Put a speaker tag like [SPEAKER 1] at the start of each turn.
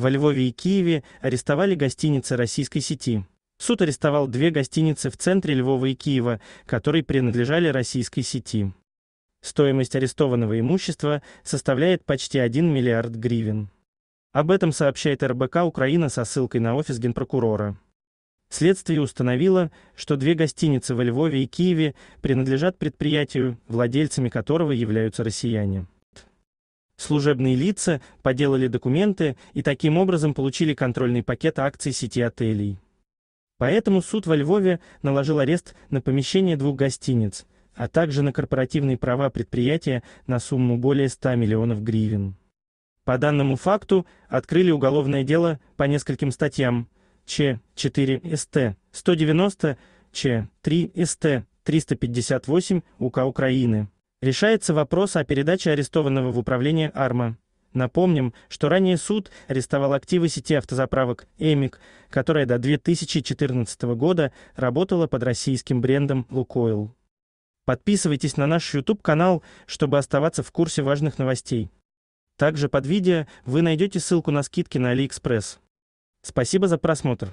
[SPEAKER 1] Во Львове и Киеве арестовали гостиницы российской сети. Суд арестовал две гостиницы в центре Львова и Киева, которые принадлежали российской сети. Стоимость арестованного имущества составляет почти 1 миллиард гривен. Об этом сообщает РБК Украина со ссылкой на офис генпрокурора. Следствие установило, что две гостиницы во Львове и Киеве принадлежат предприятию, владельцами которого являются россияне. Служебные лица подделали документы и таким образом получили контрольный пакет акций сети отелей. Поэтому суд во Львове наложил арест на помещение двух гостиниц, а также на корпоративные права предприятия на сумму более 100 миллионов гривен. По данному факту открыли уголовное дело по нескольким статьям Ч. 4 СТ 190, Ч. 3 СТ 358 УК Украины. Решается вопрос о передаче арестованного в управление Арма. Напомним, что ранее суд арестовал активы сети автозаправок «Эмик», которая до 2014 года работала под российским брендом «Лукойл». Подписывайтесь на наш YouTube-канал, чтобы оставаться в курсе важных новостей. Также под видео вы найдете ссылку на скидки на AliExpress. Спасибо за просмотр.